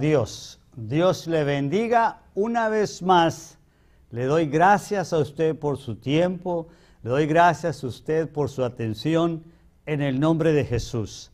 Dios. Dios le bendiga una vez más. Le doy gracias a usted por su tiempo. Le doy gracias a usted por su atención en el nombre de Jesús.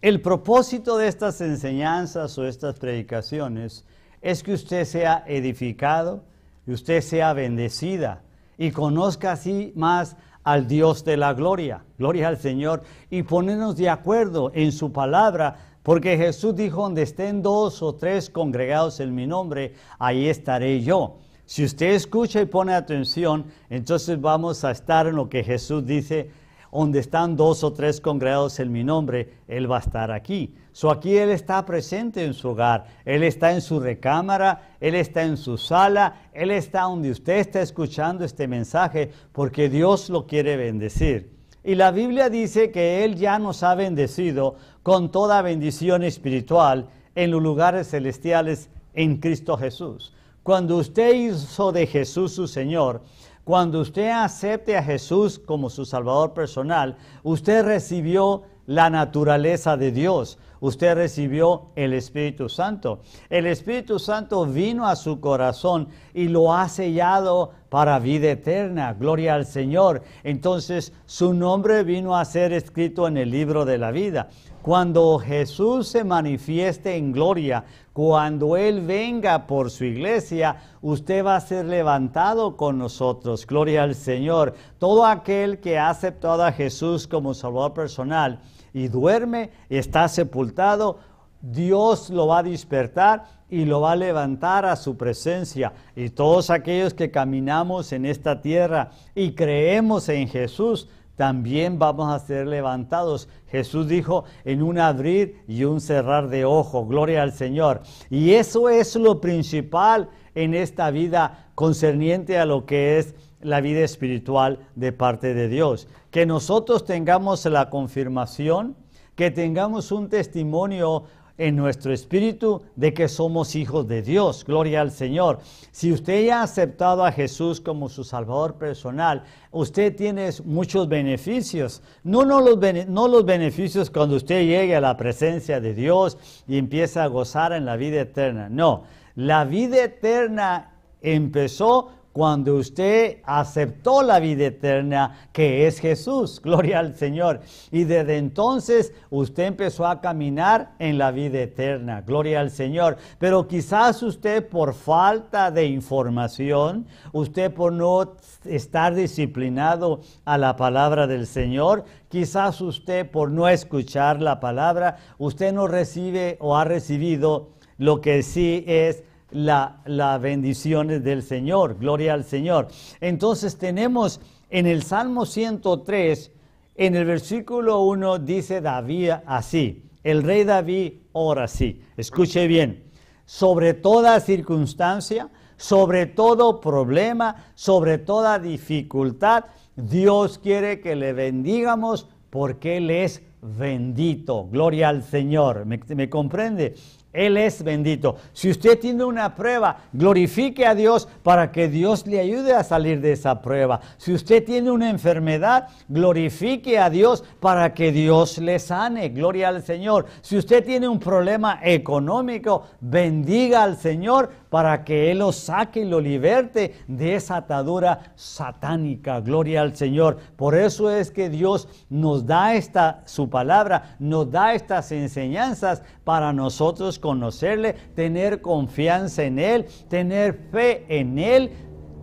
El propósito de estas enseñanzas o estas predicaciones es que usted sea edificado y usted sea bendecida y conozca así más al Dios de la gloria. Gloria al Señor y ponernos de acuerdo en su palabra porque Jesús dijo, donde estén dos o tres congregados en mi nombre, ahí estaré yo. Si usted escucha y pone atención, entonces vamos a estar en lo que Jesús dice, donde están dos o tres congregados en mi nombre, Él va a estar aquí. So aquí Él está presente en su hogar, Él está en su recámara, Él está en su sala, Él está donde usted está escuchando este mensaje, porque Dios lo quiere bendecir. Y la Biblia dice que Él ya nos ha bendecido con toda bendición espiritual en los lugares celestiales en Cristo Jesús. Cuando usted hizo de Jesús su Señor, cuando usted acepte a Jesús como su Salvador personal, usted recibió la naturaleza de Dios, usted recibió el Espíritu Santo. El Espíritu Santo vino a su corazón y lo ha sellado para vida eterna. Gloria al Señor. Entonces su nombre vino a ser escrito en el libro de la vida. Cuando Jesús se manifieste en gloria, cuando Él venga por su iglesia, usted va a ser levantado con nosotros. Gloria al Señor. Todo aquel que ha aceptado a Jesús como Salvador personal y duerme, está sepultado, Dios lo va a despertar y lo va a levantar a su presencia. Y todos aquellos que caminamos en esta tierra y creemos en Jesús, también vamos a ser levantados. Jesús dijo, en un abrir y un cerrar de ojos, gloria al Señor. Y eso es lo principal en esta vida concerniente a lo que es la vida espiritual de parte de Dios. Que nosotros tengamos la confirmación, que tengamos un testimonio en nuestro espíritu de que somos hijos de Dios. Gloria al Señor. Si usted ya ha aceptado a Jesús como su Salvador personal, usted tiene muchos beneficios. No, los, no los beneficios cuando usted llegue a la presencia de Dios y empieza a gozar en la vida eterna. No, la vida eterna empezó cuando usted aceptó la vida eterna, que es Jesús, gloria al Señor. Y desde entonces usted empezó a caminar en la vida eterna, gloria al Señor. Pero quizás usted por falta de información, usted por no estar disciplinado a la palabra del Señor, quizás usted por no escuchar la palabra, usted no recibe o ha recibido lo que sí es las la bendiciones del Señor, gloria al Señor. Entonces tenemos en el Salmo 103, en el versículo 1 dice David así, el rey David ora sí escuche bien, sobre toda circunstancia, sobre todo problema, sobre toda dificultad, Dios quiere que le bendigamos porque Él es bendito, gloria al Señor, ¿me, me comprende? Él es bendito. Si usted tiene una prueba, glorifique a Dios para que Dios le ayude a salir de esa prueba. Si usted tiene una enfermedad, glorifique a Dios para que Dios le sane. Gloria al Señor. Si usted tiene un problema económico, bendiga al Señor para que Él lo saque y lo liberte de esa atadura satánica. Gloria al Señor. Por eso es que Dios nos da esta, su palabra, nos da estas enseñanzas para nosotros conocerle, tener confianza en Él, tener fe en Él,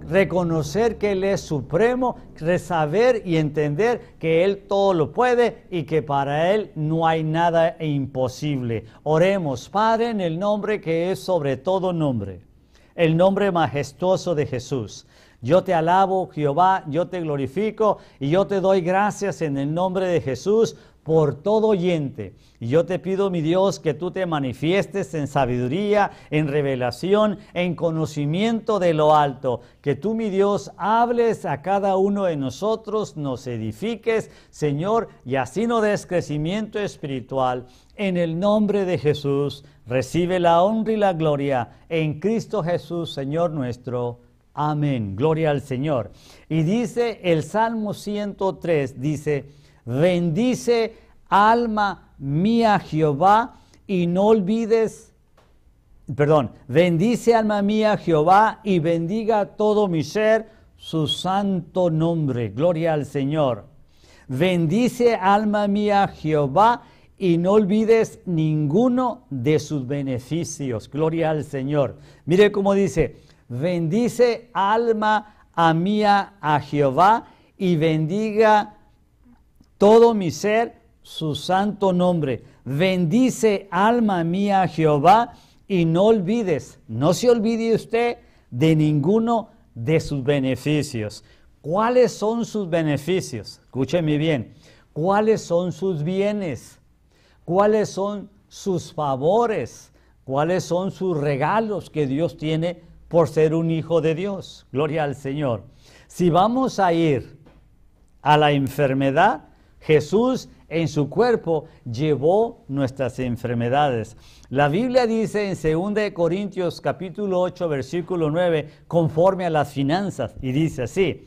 reconocer que Él es supremo, saber y entender que Él todo lo puede y que para Él no hay nada imposible. Oremos, Padre, en el nombre que es sobre todo nombre, el nombre majestuoso de Jesús. Yo te alabo, Jehová, yo te glorifico y yo te doy gracias en el nombre de Jesús por todo oyente. Y yo te pido, mi Dios, que tú te manifiestes en sabiduría, en revelación, en conocimiento de lo alto. Que tú, mi Dios, hables a cada uno de nosotros, nos edifiques, Señor, y así no des crecimiento espiritual. En el nombre de Jesús, recibe la honra y la gloria en Cristo Jesús, Señor nuestro. Amén. Gloria al Señor. Y dice el Salmo 103, dice, Bendice, alma mía, Jehová, y no olvides, perdón, bendice, alma mía, Jehová, y bendiga todo mi ser su santo nombre. Gloria al Señor. Bendice, alma mía, Jehová, y no olvides ninguno de sus beneficios. Gloria al Señor. Mire cómo dice, bendice alma mía a Jehová y bendiga todo mi ser su santo nombre. Bendice alma mía Jehová y no olvides, no se olvide usted de ninguno de sus beneficios. ¿Cuáles son sus beneficios? Escúcheme bien. ¿Cuáles son sus bienes? ¿Cuáles son sus favores? ¿Cuáles son sus regalos que Dios tiene por ser un hijo de Dios? Gloria al Señor. Si vamos a ir a la enfermedad, Jesús en su cuerpo llevó nuestras enfermedades. La Biblia dice en 2 Corintios capítulo 8 versículo 9, conforme a las finanzas, y dice así,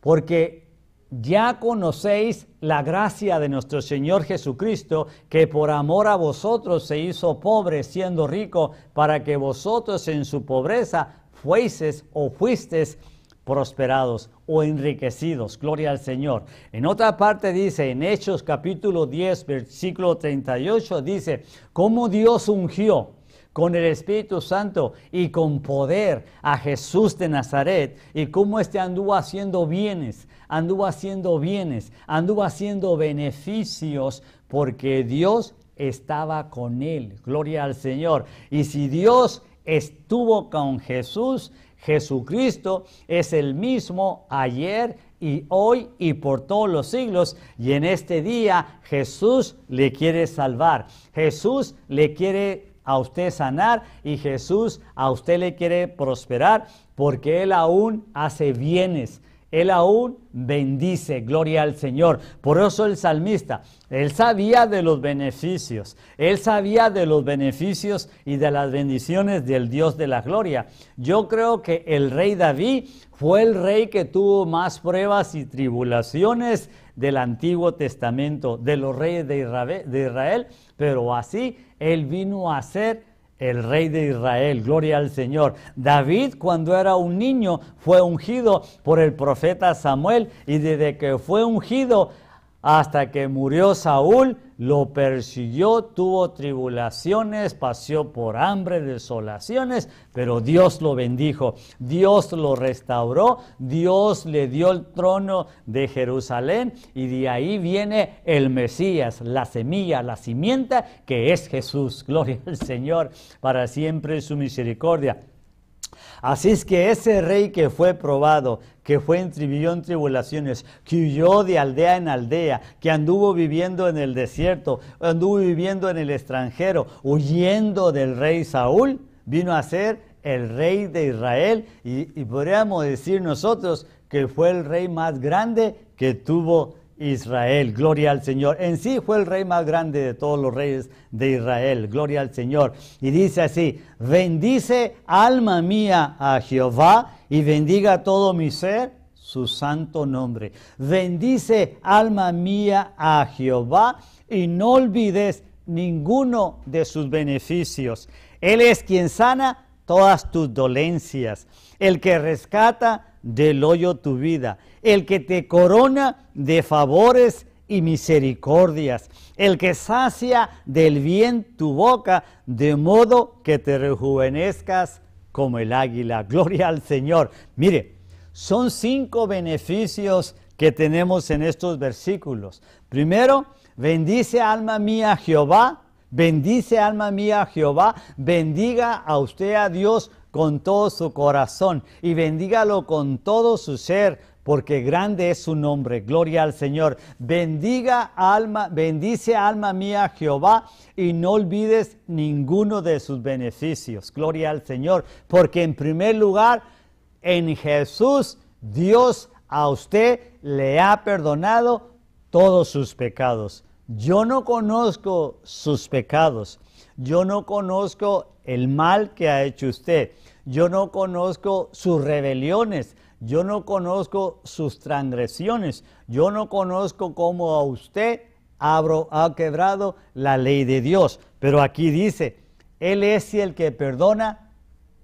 porque ya conocéis la gracia de nuestro Señor Jesucristo, que por amor a vosotros se hizo pobre siendo rico, para que vosotros en su pobreza fueses o fuisteis prosperados o enriquecidos. Gloria al Señor. En otra parte dice, en Hechos capítulo 10, versículo 38, dice, cómo Dios ungió con el Espíritu Santo y con poder a Jesús de Nazaret y cómo éste anduvo haciendo bienes, anduvo haciendo bienes, anduvo haciendo beneficios porque Dios estaba con él. Gloria al Señor. Y si Dios estuvo con Jesús, Jesucristo es el mismo ayer y hoy y por todos los siglos. Y en este día Jesús le quiere salvar. Jesús le quiere a usted sanar y Jesús a usted le quiere prosperar porque Él aún hace bienes. Él aún bendice, gloria al Señor. Por eso el salmista, él sabía de los beneficios, él sabía de los beneficios y de las bendiciones del Dios de la gloria. Yo creo que el rey David fue el rey que tuvo más pruebas y tribulaciones del Antiguo Testamento, de los reyes de Israel, pero así él vino a ser el rey de Israel, gloria al Señor. David cuando era un niño fue ungido por el profeta Samuel y desde que fue ungido hasta que murió Saúl, lo persiguió, tuvo tribulaciones, pasó por hambre, desolaciones, pero Dios lo bendijo, Dios lo restauró, Dios le dio el trono de Jerusalén y de ahí viene el Mesías, la semilla, la simienta que es Jesús. Gloria al Señor para siempre su misericordia. Así es que ese rey que fue probado, que fue en tribulaciones, que huyó de aldea en aldea, que anduvo viviendo en el desierto, anduvo viviendo en el extranjero, huyendo del rey Saúl, vino a ser el rey de Israel y, y podríamos decir nosotros que fue el rey más grande que tuvo Israel. Gloria al Señor. En sí fue el rey más grande de todos los reyes de Israel. Gloria al Señor. Y dice así, bendice alma mía a Jehová y bendiga todo mi ser su santo nombre. Bendice alma mía a Jehová y no olvides ninguno de sus beneficios. Él es quien sana todas tus dolencias, el que rescata del hoyo tu vida el que te corona de favores y misericordias, el que sacia del bien tu boca, de modo que te rejuvenezcas como el águila. Gloria al Señor. Mire, son cinco beneficios que tenemos en estos versículos. Primero, bendice alma mía Jehová, bendice alma mía Jehová, bendiga a usted a Dios con todo su corazón y bendígalo con todo su ser porque grande es su nombre. Gloria al Señor. Bendiga alma, bendice alma mía Jehová y no olvides ninguno de sus beneficios. Gloria al Señor, porque en primer lugar en Jesús Dios a usted le ha perdonado todos sus pecados. Yo no conozco sus pecados. Yo no conozco el mal que ha hecho usted. Yo no conozco sus rebeliones yo no conozco sus transgresiones. Yo no conozco cómo a usted ha quebrado la ley de Dios. Pero aquí dice, Él es el que perdona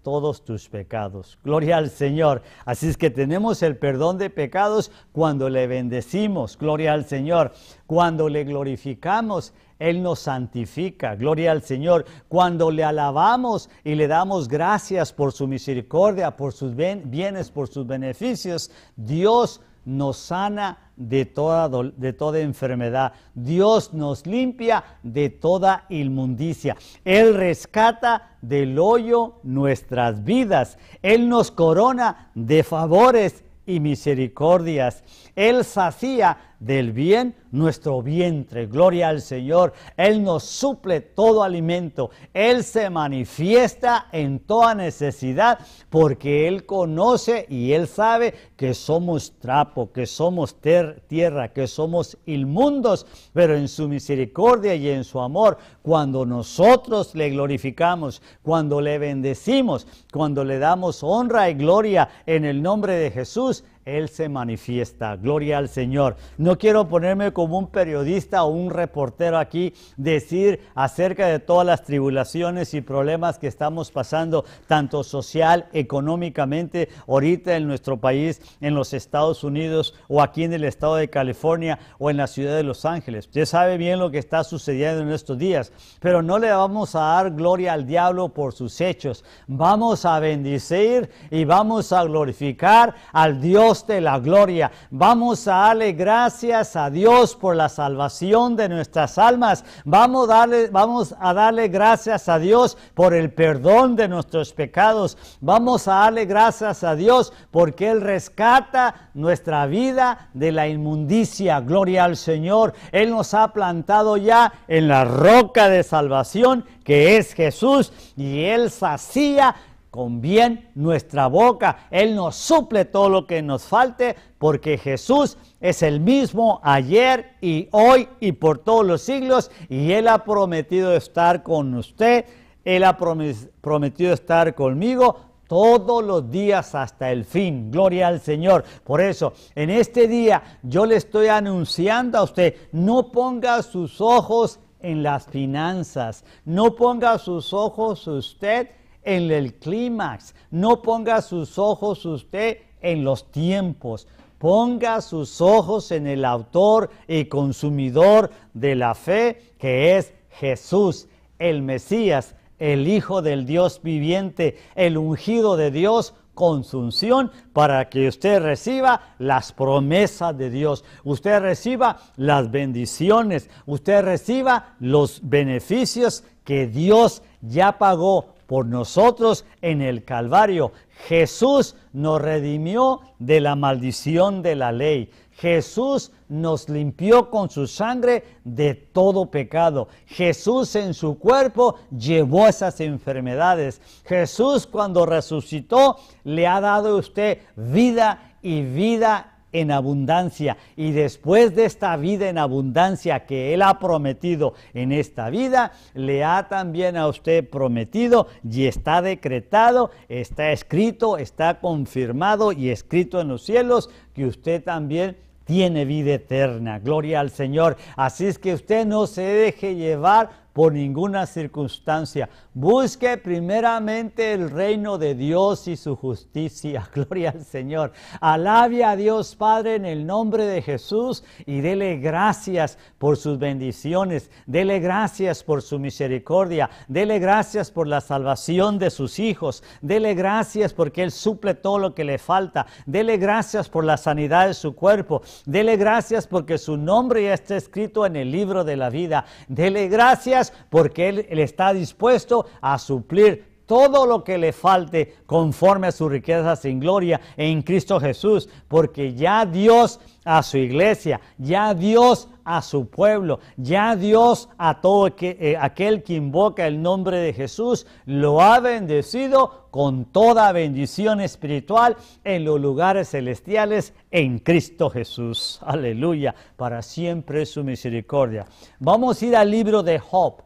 todos tus pecados. Gloria al Señor. Así es que tenemos el perdón de pecados cuando le bendecimos. Gloria al Señor. Cuando le glorificamos, Él nos santifica. Gloria al Señor. Cuando le alabamos y le damos gracias por su misericordia, por sus bienes, por sus beneficios, Dios nos sana de toda, de toda enfermedad. Dios nos limpia de toda inmundicia. Él rescata del hoyo nuestras vidas. Él nos corona de favores y misericordias. Él sacía del bien nuestro vientre. Gloria al Señor. Él nos suple todo alimento. Él se manifiesta en toda necesidad porque Él conoce y Él sabe que somos trapo, que somos tierra, que somos inmundos, pero en su misericordia y en su amor, cuando nosotros le glorificamos, cuando le bendecimos, cuando le damos honra y gloria en el nombre de Jesús, él se manifiesta. Gloria al Señor. No quiero ponerme como un periodista o un reportero aquí, decir acerca de todas las tribulaciones y problemas que estamos pasando, tanto social, económicamente, ahorita en nuestro país, en los Estados Unidos o aquí en el estado de California o en la ciudad de Los Ángeles. Usted sabe bien lo que está sucediendo en estos días, pero no le vamos a dar gloria al diablo por sus hechos. Vamos a bendecir y vamos a glorificar al Dios de la gloria. Vamos a darle gracias a Dios por la salvación de nuestras almas. Vamos, darle, vamos a darle gracias a Dios por el perdón de nuestros pecados. Vamos a darle gracias a Dios porque Él rescata nuestra vida de la inmundicia. Gloria al Señor. Él nos ha plantado ya en la roca de salvación que es Jesús y Él sacía con bien nuestra boca. Él nos suple todo lo que nos falte porque Jesús es el mismo ayer y hoy y por todos los siglos y Él ha prometido estar con usted, Él ha prometido estar conmigo todos los días hasta el fin. Gloria al Señor. Por eso, en este día yo le estoy anunciando a usted, no ponga sus ojos en las finanzas, no ponga sus ojos usted en el clímax. No ponga sus ojos usted en los tiempos. Ponga sus ojos en el autor y consumidor de la fe, que es Jesús, el Mesías, el Hijo del Dios viviente, el ungido de Dios consunción, para que usted reciba las promesas de Dios, usted reciba las bendiciones, usted reciba los beneficios que Dios ya pagó por nosotros en el Calvario. Jesús nos redimió de la maldición de la ley. Jesús nos limpió con su sangre de todo pecado. Jesús en su cuerpo llevó esas enfermedades. Jesús cuando resucitó le ha dado a usted vida y vida en abundancia. Y después de esta vida en abundancia que Él ha prometido en esta vida, le ha también a usted prometido y está decretado, está escrito, está confirmado y escrito en los cielos que usted también tiene vida eterna. Gloria al Señor. Así es que usted no se deje llevar por ninguna circunstancia. Busque primeramente el reino de Dios y su justicia. Gloria al Señor. Alabe a Dios Padre en el nombre de Jesús y dele gracias por sus bendiciones. Dele gracias por su misericordia. Dele gracias por la salvación de sus hijos. Dele gracias porque Él suple todo lo que le falta. Dele gracias por la sanidad de su cuerpo. Dele gracias porque su nombre ya está escrito en el libro de la vida. Dele gracias porque Él, está dispuesto a suplir todo lo que le falte conforme a su riqueza sin gloria en Cristo Jesús, porque ya Dios a su iglesia, ya Dios a su pueblo, ya Dios a todo eh, aquel que invoca el nombre de Jesús, lo ha bendecido con toda bendición espiritual en los lugares celestiales en Cristo Jesús. Aleluya, para siempre su misericordia. Vamos a ir al libro de Job,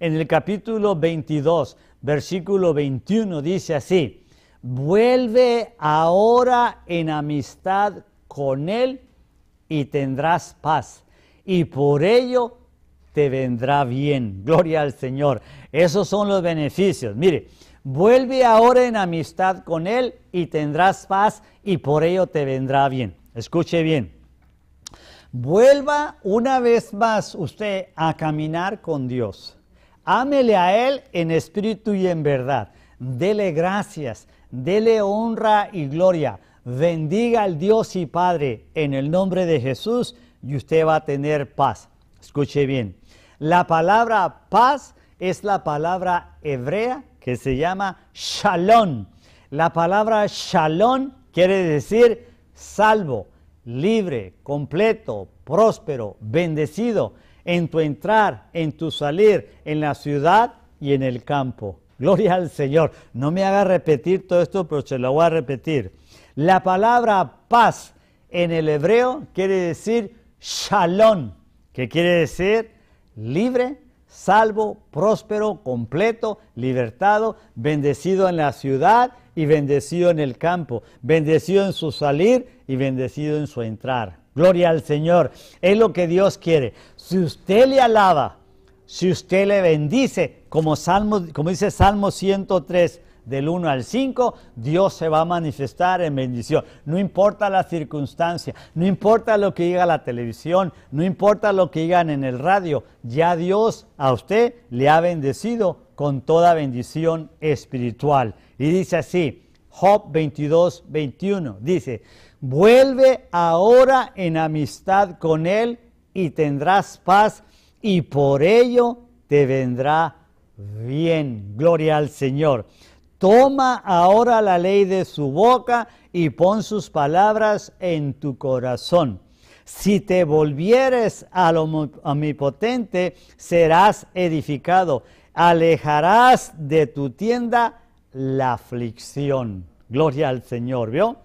en el capítulo 22 versículo 21 dice así, vuelve ahora en amistad con Él y tendrás paz, y por ello te vendrá bien. Gloria al Señor. Esos son los beneficios. Mire, vuelve ahora en amistad con Él y tendrás paz, y por ello te vendrá bien. Escuche bien. Vuelva una vez más usted a caminar con Dios. Ámele a Él en espíritu y en verdad. Dele gracias, dele honra y gloria. Bendiga al Dios y Padre en el nombre de Jesús y usted va a tener paz. Escuche bien. La palabra paz es la palabra hebrea que se llama shalom. La palabra shalom quiere decir salvo, libre, completo, próspero, bendecido en tu entrar, en tu salir, en la ciudad y en el campo. Gloria al Señor. No me haga repetir todo esto, pero se lo voy a repetir. La palabra paz en el hebreo quiere decir shalom, que quiere decir libre, salvo, próspero, completo, libertado, bendecido en la ciudad y bendecido en el campo, bendecido en su salir y bendecido en su entrar. Gloria al Señor. Es lo que Dios quiere. Si usted le alaba, si usted le bendice, como, dice Salmo 103, del 1 al 5, Dios se va a manifestar en bendición. No importa la circunstancia, no importa lo que diga la televisión, no importa lo que digan en el radio, ya Dios a usted le ha bendecido con toda bendición espiritual. Y dice así, Job 22, 21, dice, Vuelve ahora en amistad con Él y tendrás paz y por ello te vendrá bien. Gloria al Señor. Toma ahora la ley de su boca y pon sus palabras en tu corazón. Si te volvieres al omnipotente, serás edificado. Alejarás de tu tienda la aflicción. Gloria al Señor, ¿vio?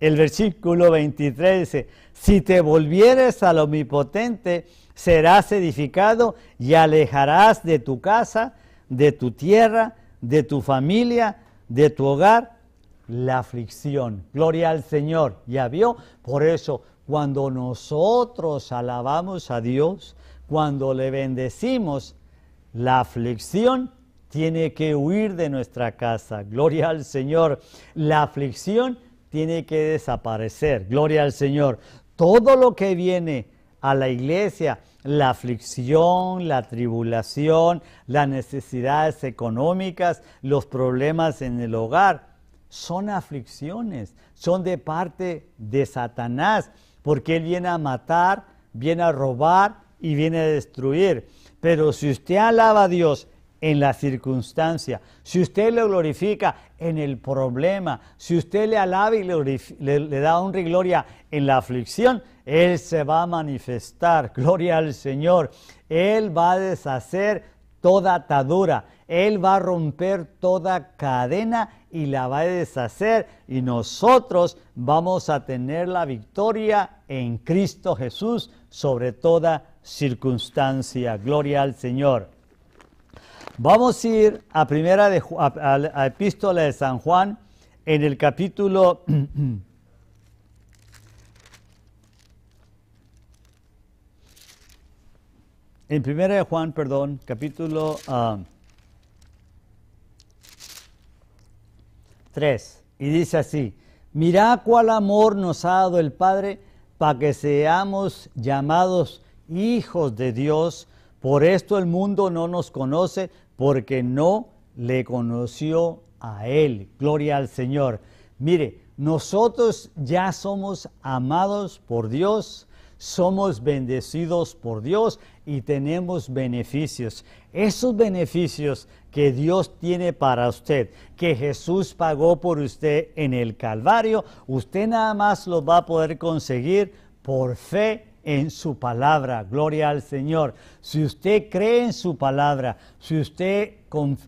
El versículo 23 dice, si te volvieres al omnipotente, serás edificado y alejarás de tu casa, de tu tierra, de tu familia, de tu hogar, la aflicción. Gloria al Señor. Ya vio, por eso cuando nosotros alabamos a Dios, cuando le bendecimos, la aflicción tiene que huir de nuestra casa. Gloria al Señor. La aflicción tiene que desaparecer. Gloria al Señor. Todo lo que viene a la iglesia, la aflicción, la tribulación, las necesidades económicas, los problemas en el hogar, son aflicciones, son de parte de Satanás, porque él viene a matar, viene a robar y viene a destruir. Pero si usted alaba a Dios en la circunstancia, si usted lo glorifica en el problema, si usted le alaba y le, le da honra y gloria en la aflicción, Él se va a manifestar, gloria al Señor, Él va a deshacer toda atadura, Él va a romper toda cadena y la va a deshacer y nosotros vamos a tener la victoria en Cristo Jesús sobre toda circunstancia. Gloria al Señor. Vamos a ir a primera de, epístola de San Juan en el capítulo en primera de Juan, perdón, capítulo 3 ah, y dice así: Mira cuál amor nos ha dado el Padre para que seamos llamados hijos de Dios por esto el mundo no nos conoce, porque no le conoció a Él. Gloria al Señor. Mire, nosotros ya somos amados por Dios, somos bendecidos por Dios y tenemos beneficios. Esos beneficios que Dios tiene para usted, que Jesús pagó por usted en el Calvario, usted nada más los va a poder conseguir por fe en su palabra. Gloria al Señor. Si usted cree en su palabra, si usted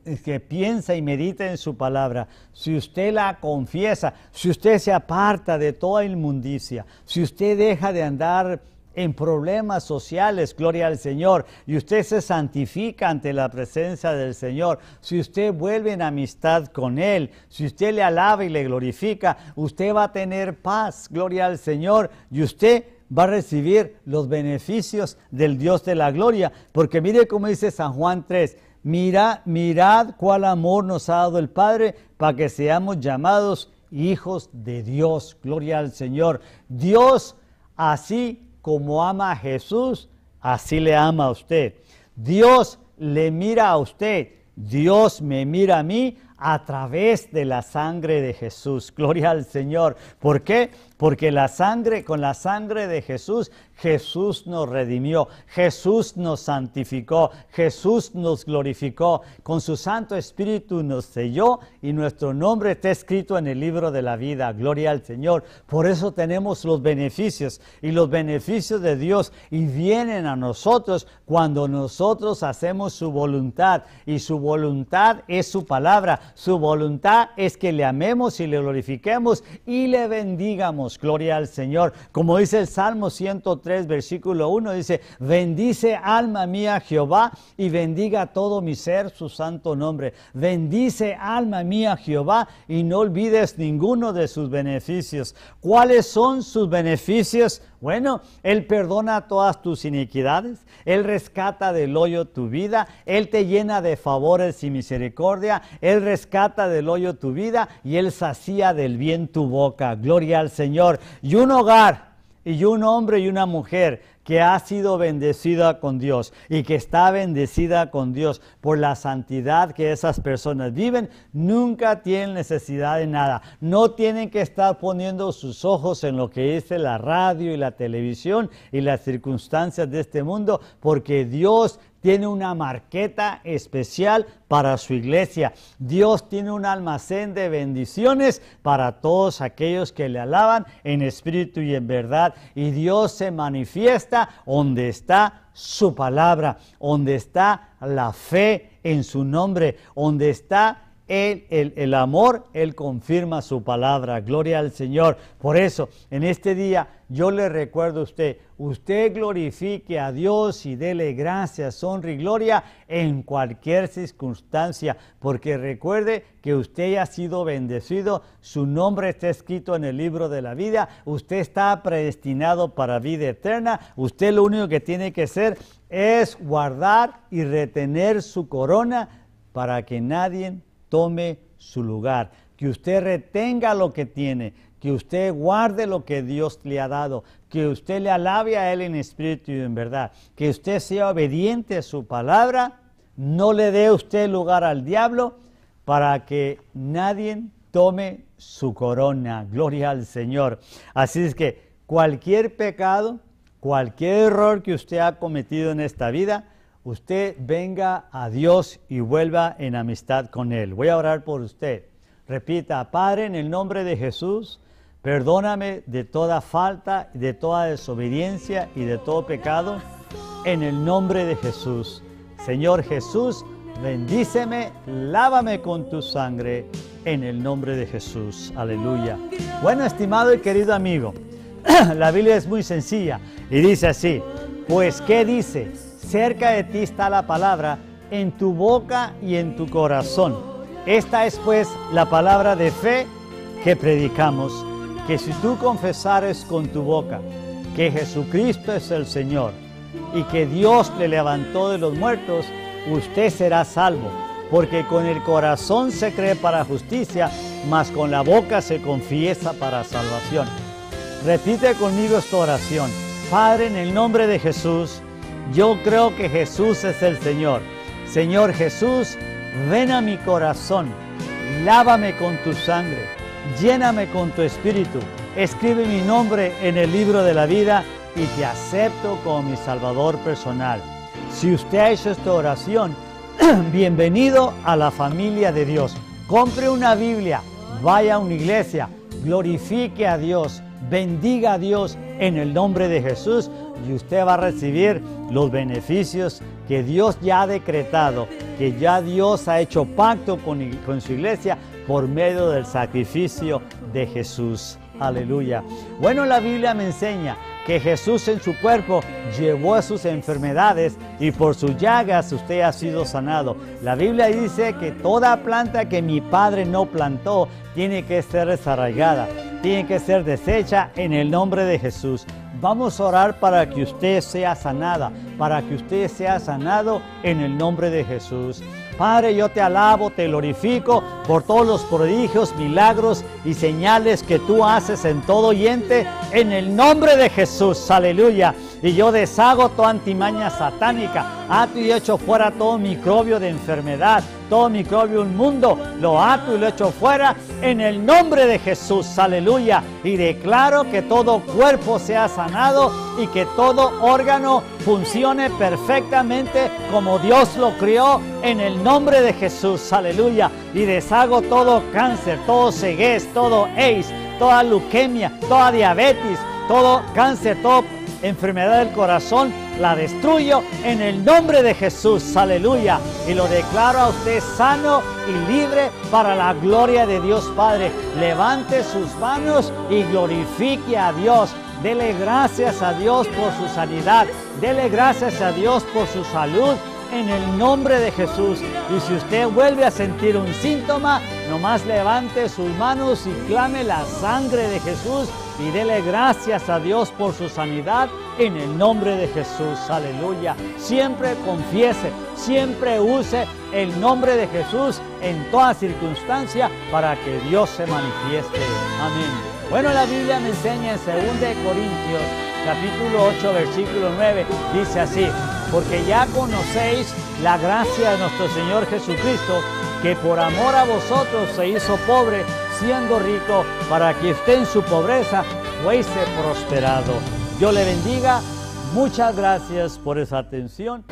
eh, que piensa y medita en su palabra, si usted la confiesa, si usted se aparta de toda inmundicia, si usted deja de andar en problemas sociales, gloria al Señor, y usted se santifica ante la presencia del Señor, si usted vuelve en amistad con Él, si usted le alaba y le glorifica, usted va a tener paz, gloria al Señor, y usted va a recibir los beneficios del Dios de la gloria. Porque mire cómo dice San Juan 3, mirad, mirad cuál amor nos ha dado el Padre para que seamos llamados hijos de Dios. Gloria al Señor. Dios, así como ama a Jesús, así le ama a usted. Dios le mira a usted. Dios me mira a mí a través de la sangre de Jesús. Gloria al Señor. ¿Por qué? Porque la sangre, con la sangre de Jesús, Jesús nos redimió, Jesús nos santificó, Jesús nos glorificó, con su Santo Espíritu nos selló y nuestro nombre está escrito en el libro de la vida. Gloria al Señor. Por eso tenemos los beneficios y los beneficios de Dios y vienen a nosotros cuando nosotros hacemos su voluntad y su voluntad es su palabra, su voluntad es que le amemos y le glorifiquemos y le bendigamos gloria al Señor. Como dice el Salmo 103, versículo 1, dice, bendice alma mía Jehová y bendiga todo mi ser su santo nombre. Bendice alma mía Jehová y no olvides ninguno de sus beneficios. ¿Cuáles son sus beneficios? Bueno, Él perdona todas tus iniquidades, Él rescata del hoyo tu vida, Él te llena de favores y misericordia, Él rescata del hoyo tu vida y Él sacía del bien tu boca. Gloria al Señor. Y un hogar y un hombre y una mujer que ha sido bendecida con Dios y que está bendecida con Dios por la santidad que esas personas viven, nunca tienen necesidad de nada. No tienen que estar poniendo sus ojos en lo que dice la radio y la televisión y las circunstancias de este mundo, porque Dios tiene una marqueta especial para su iglesia. Dios tiene un almacén de bendiciones para todos aquellos que le alaban en espíritu y en verdad. Y Dios se manifiesta donde está su palabra, donde está la fe en su nombre, donde está el, el, el, amor, Él confirma su palabra. Gloria al Señor. Por eso, en este día yo le recuerdo a usted, usted glorifique a Dios y déle gracias, honra y gloria en cualquier circunstancia, porque recuerde que usted ha sido bendecido, su nombre está escrito en el libro de la vida, usted está predestinado para vida eterna, usted lo único que tiene que hacer es guardar y retener su corona para que nadie tome su lugar, que usted retenga lo que tiene, que usted guarde lo que Dios le ha dado, que usted le alabe a Él en espíritu y en verdad, que usted sea obediente a su palabra, no le dé usted lugar al diablo para que nadie tome su corona. Gloria al Señor. Así es que cualquier pecado, cualquier error que usted ha cometido en esta vida, usted venga a Dios y vuelva en amistad con Él. Voy a orar por usted. Repita, Padre, en el nombre de Jesús, perdóname de toda falta, de toda desobediencia y de todo pecado, en el nombre de Jesús. Señor Jesús, bendíceme, lávame con tu sangre, en el nombre de Jesús. Aleluya. Bueno, estimado y querido amigo, la Biblia es muy sencilla y dice así, pues ¿qué dice? Cerca de ti está la palabra, en tu boca y en tu corazón. Esta es pues la palabra de fe que predicamos, que si tú confesares con tu boca que Jesucristo es el Señor y que Dios le levantó de los muertos, usted será salvo, porque con el corazón se cree para justicia, mas con la boca se confiesa para salvación. Repite conmigo esta oración. Padre, en el nombre de Jesús, yo creo que Jesús es el Señor. Señor Jesús, ven a mi corazón, lávame con tu sangre, lléname con tu espíritu, escribe mi nombre en el libro de la vida y te acepto como mi Salvador personal. Si usted ha hecho esta oración, bienvenido a la familia de Dios. Compre una Biblia, vaya a una iglesia, glorifique a Dios, bendiga a Dios en el nombre de Jesús y usted va a recibir los beneficios que Dios ya ha decretado, que ya Dios ha hecho pacto con, su iglesia por medio del sacrificio de Jesús. Aleluya. Bueno, la Biblia me enseña que Jesús en su cuerpo llevó a sus enfermedades y por sus llagas usted ha sido sanado. La Biblia dice que toda planta que mi Padre no plantó tiene que ser desarraigada, tiene que ser deshecha en el nombre de Jesús. Vamos a orar para que usted sea sanada, para que usted sea sanado en el nombre de Jesús. Padre, yo te alabo, te glorifico por todos los prodigios, milagros y señales que tú haces en todo oyente, en el nombre de Jesús. Aleluya y yo deshago toda antimaña satánica, ato y echo fuera todo microbio de enfermedad, todo microbio mundo, lo ato y lo echo fuera en el nombre de Jesús, aleluya, y declaro que todo cuerpo sea sanado y que todo órgano funcione perfectamente como Dios lo crió en el nombre de Jesús, aleluya, y deshago todo cáncer, todo ceguez, todo AIDS, toda leucemia, toda diabetes, todo cáncer, todo enfermedad del corazón, la destruyo en el nombre de Jesús, aleluya. Y lo declaro a usted sano y libre para la gloria de Dios Padre. Levante sus manos y glorifique a Dios. Dele gracias a Dios por su sanidad. Dele gracias a Dios por su salud en el nombre de Jesús. Y si usted vuelve a sentir un síntoma, nomás levante sus manos y clame la sangre de Jesús y dele gracias a Dios por su sanidad en el nombre de Jesús. Aleluya. Siempre confiese, siempre use el nombre de Jesús en toda circunstancia para que Dios se manifieste. Amén. Bueno, la Biblia me enseña en 2 Corintios capítulo 8 versículo 9, dice así, porque ya conocéis la gracia de nuestro Señor Jesucristo, que por amor a vosotros se hizo pobre, siendo rico, para que esté en su pobreza, fuese prosperado. Dios le bendiga, muchas gracias por esa atención